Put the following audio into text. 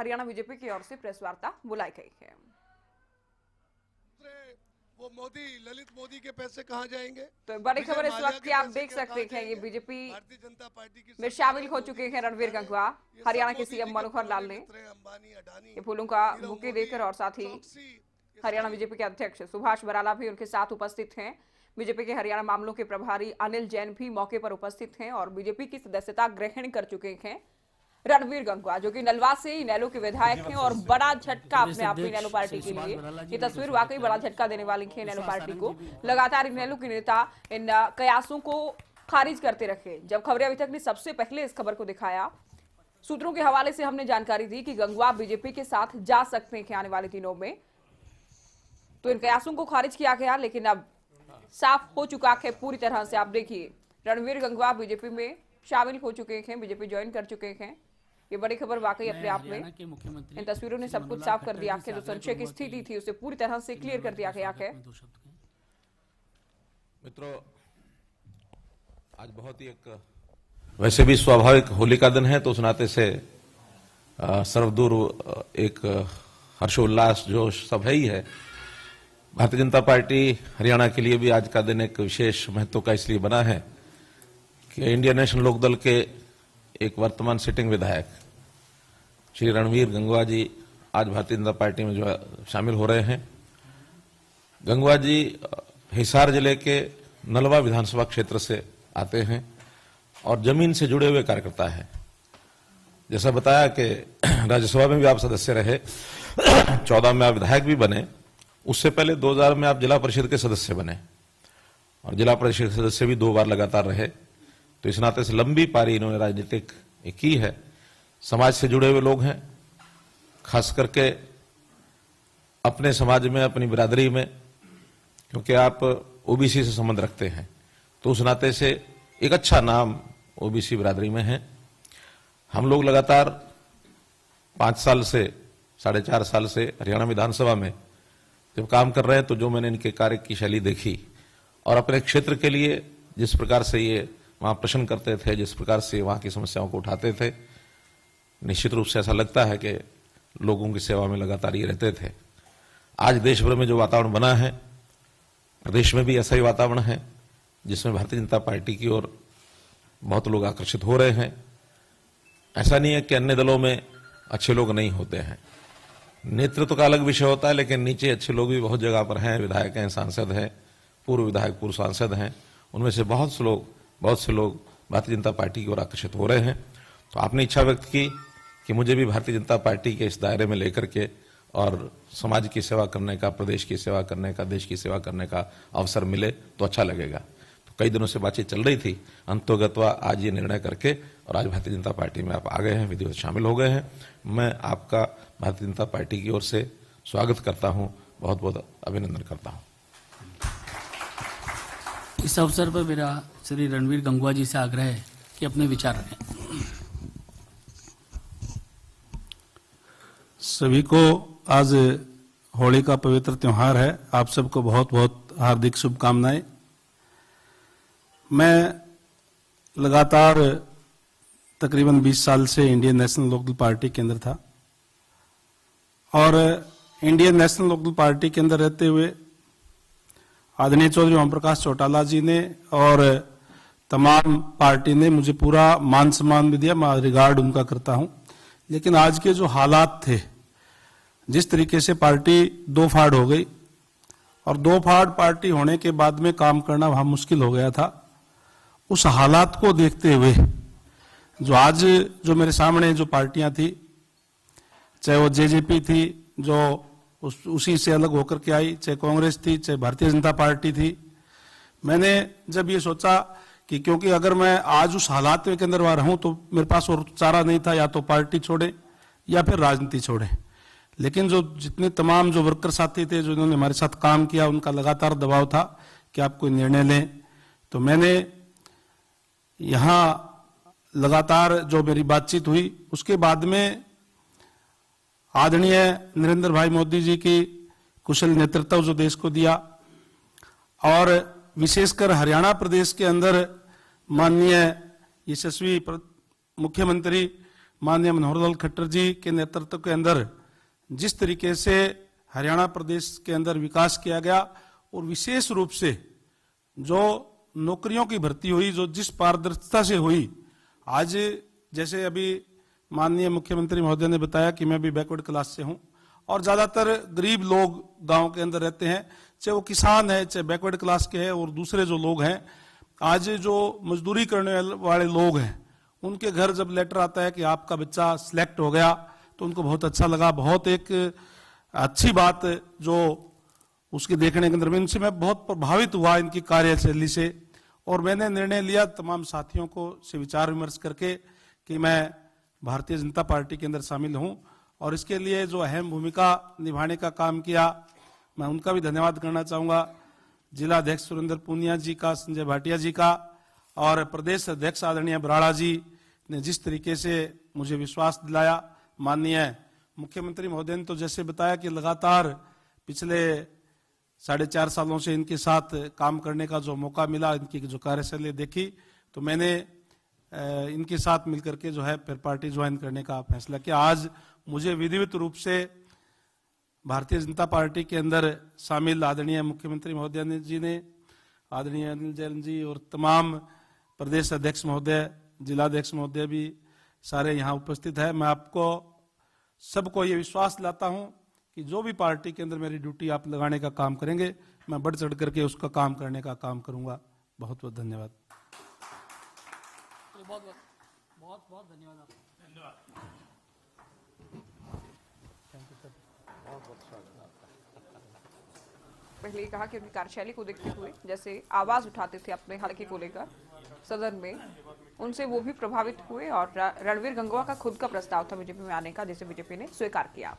Haryana BJP की ओर से press वार्ता बुलाई गई है वो मोदी ललित मोदी के पैसे कहाँ जाएंगे तो बड़ी खबर इस वक्त की आप देख सकते हैं ये बीजेपी भारतीय जनता पार्टी की में शामिल हो चुके हैं रणवीर गंगवा हरियाणा के सीएम मनोहर लाल ने ये फूलों का बुके देकर और साथ ही हरियाणा बीजेपी के अध्यक्ष सुभाष बराला भी उनके साथ उपस्थित हैं बीजेपी के हरियाणा मामलों के प्रभारी अनिल जैन भी मौके पर उपस्थित हैं और बीजेपी की सदस्यता ग्रहण कर चुके हैं रणवीर गंगवा जो कि नलवा से इनेलो के विधायक हैं और बड़ा झटका अपने आप में इनेलो पार्टी के लिए ये तस्वीर वाकई बड़ा झटका देने वाली है इनेलो पार्टी को लगातार इनेलो के नेता इन कयासों को खारिज करते रखे जब खबरें अभी तक ने सबसे पहले इस खबर को दिखाया सूत्रों के हवाले से हमने जानकारी दी कि गंगवा बीजेपी के साथ जा सकते हैं आने वाले दिनों में तो इन कयासों को खारिज किया गया लेकिन अब साफ हो चुका है पूरी तरह से आप देखिए रणवीर गंगवा बीजेपी में शामिल हो चुके हैं बीजेपी ज्वाइन कर चुके हैं ये बड़ी खबर वाकई अपने आप में इन तस्वीरों ने सब कुछ साफ कर दिया जो संशय की स्थिति थी उसे पूरी तरह से क्लियर कर दिया गया है मित्रों आज बहुत ही एक वैसे भी स्वाभाविक होली का दिन है तो उस नाते से सर्वदूर एक हर्षोल्लास जोश सब है ही है भारतीय जनता पार्टी हरियाणा के लिए भी आज का दिन एक विशेष महत्व का इसलिए बना है कि इंडियन नेशनल लोकदल के एक वर्तमान सिटिंग विधायक श्री रणवीर गंगवा जी आज भारतीय जनता पार्टी में जो है शामिल हो रहे हैं गंगवा जी हिसार जिले के नलवा विधानसभा क्षेत्र से आते हैं और जमीन से जुड़े हुए कार्यकर्ता है जैसा बताया कि राज्यसभा में भी आप सदस्य रहे चौदह में आप विधायक भी बने उससे पहले 2000 में आप जिला परिषद के सदस्य बने और जिला परिषद के सदस्य भी दो बार लगातार रहे तो इस नाते से लंबी पारी इन्होंने राजनीतिक की है समाज से जुड़े हुए लोग हैं खास करके अपने समाज में अपनी बिरादरी में क्योंकि आप ओबीसी से संबंध रखते हैं तो उस नाते से एक अच्छा नाम ओबीसी बिरादरी में है हम लोग लगातार पाँच साल से साढ़े चार साल से हरियाणा विधानसभा में जब काम कर रहे हैं तो जो मैंने इनके कार्य की शैली देखी और अपने क्षेत्र के लिए जिस प्रकार से ये वहाँ प्रश्न करते थे जिस प्रकार से वहाँ की समस्याओं को उठाते थे निश्चित रूप से ऐसा लगता है कि लोगों की सेवा में लगातार ये रहते थे आज देश भर में जो वातावरण बना है प्रदेश में भी ऐसा ही वातावरण है जिसमें भारतीय जनता पार्टी की ओर बहुत लोग आकर्षित हो रहे हैं ऐसा नहीं है कि अन्य दलों में अच्छे लोग नहीं होते हैं नेतृत्व तो का अलग विषय होता है लेकिन नीचे अच्छे लोग भी बहुत जगह पर हैं विधायक हैं सांसद हैं पूर्व विधायक पूर्व सांसद हैं उनमें से बहुत से लोग बहुत से लोग भारतीय जनता पार्टी की ओर आकर्षित हो रहे हैं तो आपने इच्छा व्यक्त की कि मुझे भी भारतीय जनता पार्टी के इस दायरे में लेकर के और समाज की सेवा करने का प्रदेश की सेवा करने का देश की सेवा करने का अवसर मिले तो अच्छा लगेगा तो कई दिनों से बातचीत चल रही थी अंतोगतवा आज ये निर्णय करके और आज भारतीय जनता पार्टी में आप आ गए हैं विधिवत शामिल हो गए हैं मैं आपका भारतीय जनता पार्टी की ओर से स्वागत करता हूँ बहुत बहुत अभिनंदन करता हूँ इस अवसर पर मेरा श्री रणवीर गंगवा जी से आग्रह है कि अपने विचार रखें सभी को आज होली का पवित्र त्यौहार है आप सबको बहुत बहुत हार्दिक शुभकामनाएं मैं लगातार तकरीबन 20 साल से इंडियन नेशनल लोकल पार्टी के अंदर था और इंडियन नेशनल लोकल पार्टी के अंदर रहते हुए आदनीय चौधरी ओम प्रकाश चौटाला जी ने और तमाम पार्टी ने मुझे पूरा मान सम्मान भी दिया मैं रिगार्ड उनका करता हूं लेकिन आज के जो हालात थे जिस तरीके से पार्टी दो फाड़ हो गई और दो फाड़ पार्टी होने के बाद में काम करना वहां मुश्किल हो गया था उस हालात को देखते हुए जो आज जो मेरे सामने जो पार्टियां थी चाहे वो जेजेपी थी जो उस उसी से अलग होकर के आई चाहे कांग्रेस थी चाहे भारतीय जनता पार्टी थी मैंने जब ये सोचा कि क्योंकि अगर मैं आज उस हालात के अंदर वहाँ रहूँ तो मेरे पास और चारा नहीं था या तो पार्टी छोड़े या फिर राजनीति छोड़े लेकिन जो जितने तमाम जो वर्कर साथी थे जो इन्होंने हमारे साथ काम किया उनका लगातार दबाव था कि आप कोई निर्णय लें तो मैंने यहाँ लगातार जो मेरी बातचीत हुई उसके बाद में आदरणीय नरेंद्र भाई मोदी जी की कुशल नेतृत्व जो देश को दिया और विशेषकर हरियाणा प्रदेश के अंदर माननीय यशस्वी मुख्यमंत्री माननीय मनोहर लाल खट्टर जी के नेतृत्व के अंदर जिस तरीके से हरियाणा प्रदेश के अंदर विकास किया गया और विशेष रूप से जो नौकरियों की भर्ती हुई जो जिस पारदर्शिता से हुई आज जैसे अभी माननीय मुख्यमंत्री महोदय ने बताया कि मैं भी बैकवर्ड क्लास से हूँ और ज़्यादातर गरीब लोग गांव के अंदर रहते हैं चाहे वो किसान है चाहे बैकवर्ड क्लास के हैं और दूसरे जो लोग हैं आज जो मजदूरी करने वाले लोग हैं उनके घर जब लेटर आता है कि आपका बच्चा सिलेक्ट हो गया तो उनको बहुत अच्छा लगा बहुत एक अच्छी बात जो उसके देखने के अंदर में उनसे मैं बहुत प्रभावित हुआ इनकी कार्यशैली से और मैंने निर्णय लिया तमाम साथियों को से विचार विमर्श करके कि मैं भारतीय जनता पार्टी के अंदर शामिल हूँ और इसके लिए जो अहम भूमिका निभाने का काम किया मैं उनका भी धन्यवाद करना चाहूँगा जिला अध्यक्ष सुरेंद्र पूनिया जी का संजय भाटिया जी का और प्रदेश अध्यक्ष आदरणीय बराड़ा जी ने जिस तरीके से मुझे विश्वास दिलाया माननीय मुख्यमंत्री महोदय ने तो जैसे बताया कि लगातार पिछले साढ़े चार सालों से इनके साथ काम करने का जो मौका मिला इनकी जो कार्यशैली देखी तो मैंने इनके साथ मिलकर के जो है फिर पार्टी ज्वाइन करने का फैसला किया आज मुझे विधिवत रूप से भारतीय जनता पार्टी के अंदर शामिल आदरणीय मुख्यमंत्री महोदय जी ने आदरणीय अनिल जैन जी और तमाम प्रदेश अध्यक्ष महोदय जिलाध्यक्ष महोदय भी सारे यहाँ उपस्थित है मैं आपको सबको ये विश्वास लाता हूँ कि जो भी पार्टी के अंदर मेरी ड्यूटी आप लगाने का काम करेंगे मैं बढ़ चढ़ करके उसका काम करने का काम करूंगा बहुत बहुत धन्यवाद बहुत बहुत बहुत बहुत धन्यवाद धन्यवाद थैंक यू सर बहुत बहुत स्वागत आपका पहले कहा कि उनकी कार्यशैली को देखते हुए जैसे आवाज़ उठाते थे अपने हल्के को लेकर सदन में उनसे वो भी प्रभावित हुए और रणवीर गंगवा का खुद का प्रस्ताव था बीजेपी में आने का जिसे बीजेपी ने स्वीकार किया